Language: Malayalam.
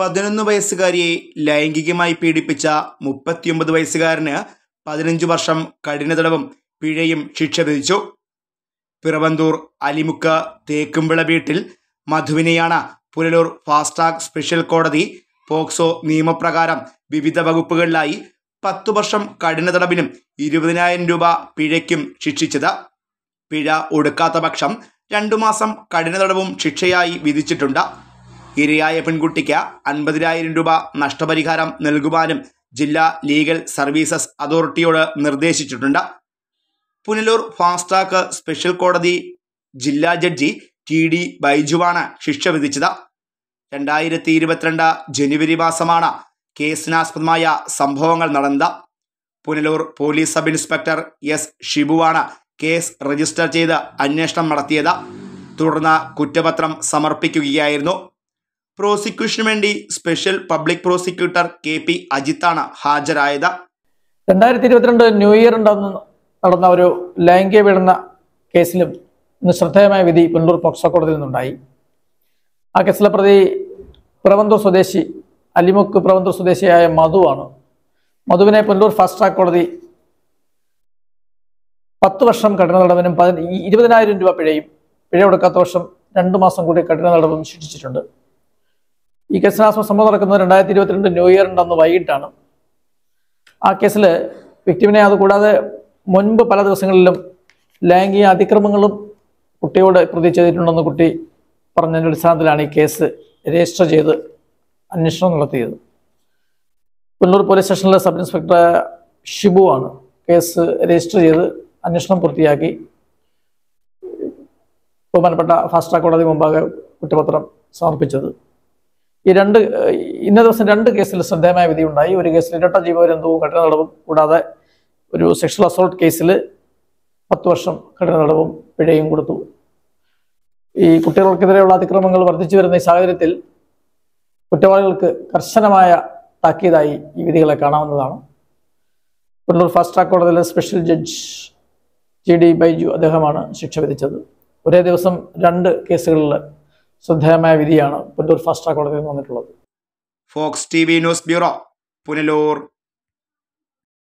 പതിനൊന്ന് വയസ്സുകാരിയെ ലൈംഗികമായി പീഡിപ്പിച്ച മുപ്പത്തിയൊമ്പത് വയസ്സുകാരന് പതിനഞ്ച് വർഷം കഠിന തടവും പിഴയും ശിക്ഷ വിധിച്ചു പിറവന്തൂർ അലിമുക്ക തേക്കുംവിള വീട്ടിൽ മധുവിനെയാണ് പുനലൂർ ഫാസ്ടാഗ് സ്പെഷ്യൽ കോടതി പോക്സോ നിയമപ്രകാരം വിവിധ വകുപ്പുകളിലായി പത്തു വർഷം കഠിന തടവിനും ഇരുപതിനായിരം രൂപ പിഴയ്ക്കും ശിക്ഷിച്ചത് പിഴ ഒടുക്കാത്ത പക്ഷം രണ്ടു മാസം കഠിന തടവും ശിക്ഷയായി വിധിച്ചിട്ടുണ്ട് ഇരയായ പെൺകുട്ടിക്ക് അൻപതിനായിരം രൂപ നഷ്ടപരിഹാരം നൽകുവാനും ജില്ലാ ലീഗൽ സർവീസസ് അതോറിറ്റിയോട് നിർദ്ദേശിച്ചിട്ടുണ്ട് പുനലൂർ ഫാസ്റ്റ് ട്രാക്ക് സ്പെഷ്യൽ കോടതി ജില്ലാ ജഡ്ജി ടി ഡി ബൈജുവാണ് ശിക്ഷ വിധിച്ചത് രണ്ടായിരത്തി ഇരുപത്തിരണ്ട് ജനുവരി മാസമാണ് കേസിനാസ്പദമായ സംഭവങ്ങൾ നടന്നത് Punalur police sub inspector S ഷിബുവാണ് കേസ് രജിസ്റ്റർ ചെയ്ത് അന്വേഷണം നടത്തിയത് തുടർന്ന് കുറ്റപത്രം സമർപ്പിക്കുകയായിരുന്നു പ്രോസിക്യൂഷന് വേണ്ടി special public prosecutor K P അജിത്താണ് ഹാജരായത് രണ്ടായിരത്തി ഇരുപത്തിരണ്ട് ന്യൂ ഇയർ ഉണ്ടെന്ന് നടന്ന ഒരു ലൈംഗിക പീഡന കേസിലും ഇന്ന് ശ്രദ്ധേയമായ വിധി പുനലൂർ പോക്സോ കോടതിയിൽ നിന്നുണ്ടായി ആ കേസിലെ പ്രതി പ്രവന്തൂർ സ്വദേശി അലിമുക്ക് പ്രവന്തൂർ സ്വദേശിയായ മധുവാണ് മധുവിനെ പുനലൂർ ഫാസ്റ്റ് ട്രാക്ക് കോടതി പത്ത് വർഷം കഠിന നടപനും പതി ഇരുപതിനായിരം രൂപ പിഴയും പിഴ കൊടുക്കാത്ത വർഷം രണ്ടു മാസം കൂടി കഠിന നടപടി ശിക്ഷിച്ചിട്ടുണ്ട് ഈ കേസിനാസ്മ സംഭവം നടക്കുന്നത് രണ്ടായിരത്തി ഇരുപത്തിരണ്ട് ന്യൂ ഇയറിൻ്റെ അന്ന് വൈകിട്ടാണ് ആ കേസിൽ വിക്ടിമിനെ അതുകൂടാതെ മുൻപ് പല ദിവസങ്ങളിലും ലൈംഗിക അതിക്രമങ്ങളും കുട്ടിയോട് പ്രതി ചെയ്തിട്ടുണ്ടെന്ന് കുട്ടി പറഞ്ഞതിൻ്റെ അടിസ്ഥാനത്തിലാണ് ഈ കേസ് രജിസ്റ്റർ ചെയ്ത് അന്വേഷണം നടത്തിയത് പുല്ലൂർ പോലീസ് സ്റ്റേഷനിലെ സബ് ഇൻസ്പെക്ടർ ഷിബു ആണ് കേസ് രജിസ്റ്റർ ചെയ്ത് അന്വേഷണം പൂർത്തിയാക്കി ബഹുമാനപ്പെട്ട ഫാസ്റ്റ് ട്രാക്ക് കോടതി മുമ്പാകെ കുറ്റപത്രം സമർപ്പിച്ചത് ഈ രണ്ട് ഇന്ന ദിവസം രണ്ട് കേസിൽ ശ്രദ്ധേയമായ വിധിയുണ്ടായി ഒരു കേസിൽ ഇരട്ട ജീവപര്യന്തവും കഠിന തടവും കൂടാതെ ഒരു സെക്ഷൽ അസോൾട്ട് കേസിൽ പത്ത് വർഷം കഠിന തടവും പിഴയും കൊടുത്തു ഈ കുട്ടികൾക്കെതിരെയുള്ള അതിക്രമങ്ങൾ വർദ്ധിച്ചു വരുന്ന ഈ സാഹചര്യത്തിൽ കുറ്റവാളികൾക്ക് കർശനമായ താക്കീതായി ഈ വിധികളെ കാണാവുന്നതാണ് കണ്ണൂർ ഫാസ്റ്റ് ട്രാക്ക് കോടതിയിലെ special judge G D Baiju അദ്ദേഹമാണ് ശിക്ഷ വിധിച്ചത് ഒരേ ദിവസം രണ്ട് കേസുകളിൽ ശ്രദ്ധേയമായ വിധിയാണ് പുനലൂർ ഫാസ്റ്റ് ആ കോടതിയിൽ നിന്ന് വന്നിട്ടുള്ളത് Fox T news bureau Punalur